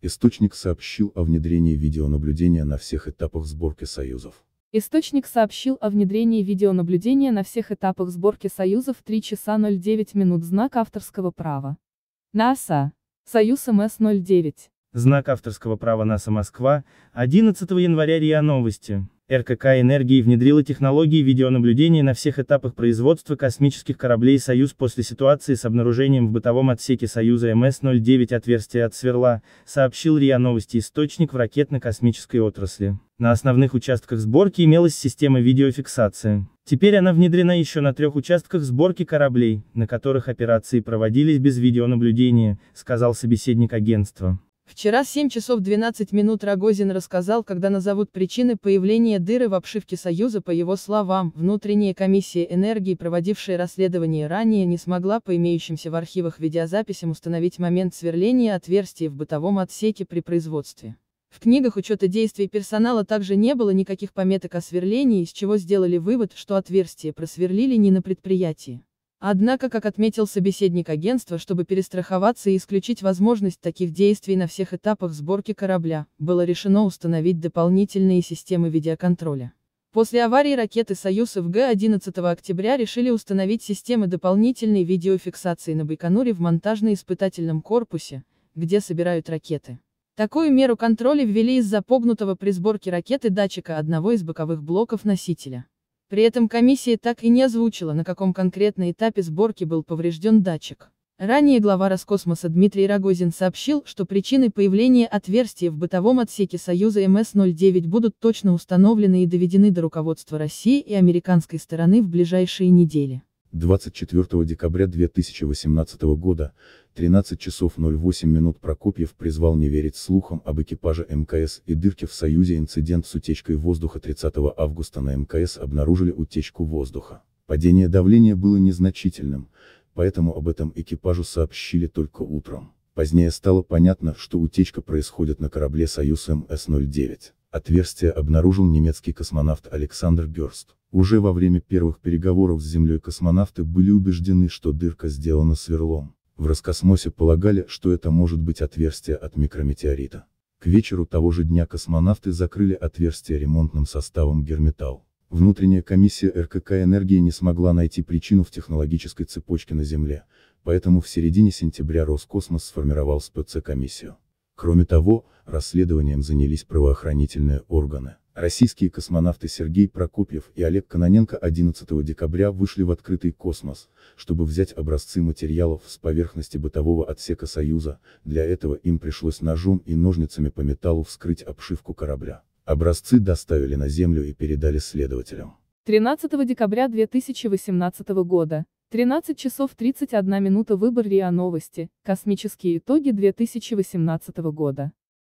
Источник сообщил о внедрении видеонаблюдения на всех этапах сборки союзов. Источник сообщил о внедрении видеонаблюдения на всех этапах сборки союзов 3 часа 09 минут знак авторского права. НАСА. Союз МС-09. Знак авторского права НАСА Москва, 11 января РИА Новости. РКК «Энергии» внедрила технологии видеонаблюдения на всех этапах производства космических кораблей «Союз» после ситуации с обнаружением в бытовом отсеке «Союза МС-09» отверстия от сверла, сообщил РИА Новости источник в ракетно-космической отрасли. На основных участках сборки имелась система видеофиксации. Теперь она внедрена еще на трех участках сборки кораблей, на которых операции проводились без видеонаблюдения, сказал собеседник агентства. Вчера 7 часов 12 минут Рогозин рассказал, когда назовут причины появления дыры в обшивке Союза, по его словам, внутренняя комиссия энергии, проводившая расследование ранее, не смогла по имеющимся в архивах видеозаписям установить момент сверления отверстия в бытовом отсеке при производстве. В книгах учета действий персонала также не было никаких пометок о сверлении, из чего сделали вывод, что отверстие просверлили не на предприятии. Однако, как отметил собеседник агентства, чтобы перестраховаться и исключить возможность таких действий на всех этапах сборки корабля, было решено установить дополнительные системы видеоконтроля. После аварии ракеты «Союз» в Г 11 октября решили установить системы дополнительной видеофиксации на Байконуре в монтажно-испытательном корпусе, где собирают ракеты. Такую меру контроля ввели из-за погнутого при сборке ракеты датчика одного из боковых блоков носителя. При этом комиссия так и не озвучила, на каком конкретном этапе сборки был поврежден датчик. Ранее глава Роскосмоса Дмитрий Рогозин сообщил, что причиной появления отверстия в бытовом отсеке Союза МС-09 будут точно установлены и доведены до руководства России и американской стороны в ближайшие недели. 24 декабря 2018 года 13 часов 08 минут Прокопьев призвал не верить слухам об экипаже МКС и дырке в Союзе инцидент с утечкой воздуха 30 августа на МКС обнаружили утечку воздуха. Падение давления было незначительным, поэтому об этом экипажу сообщили только утром. Позднее стало понятно, что утечка происходит на корабле «Союз МС-09». Отверстие обнаружил немецкий космонавт Александр Герст. Уже во время первых переговоров с Землей космонавты были убеждены, что дырка сделана сверлом. В Роскосмосе полагали, что это может быть отверстие от микрометеорита. К вечеру того же дня космонавты закрыли отверстие ремонтным составом Герметал. Внутренняя комиссия РКК «Энергия» не смогла найти причину в технологической цепочке на Земле, поэтому в середине сентября Роскосмос сформировал СПЦ-комиссию. Кроме того, расследованием занялись правоохранительные органы. Российские космонавты Сергей Прокопьев и Олег Кононенко 11 декабря вышли в открытый космос, чтобы взять образцы материалов с поверхности бытового отсека Союза, для этого им пришлось ножом и ножницами по металлу вскрыть обшивку корабля. Образцы доставили на Землю и передали следователям. 13 декабря 2018 года. 13 часов 31 минута выбор РИА Новости, космические итоги 2018 года.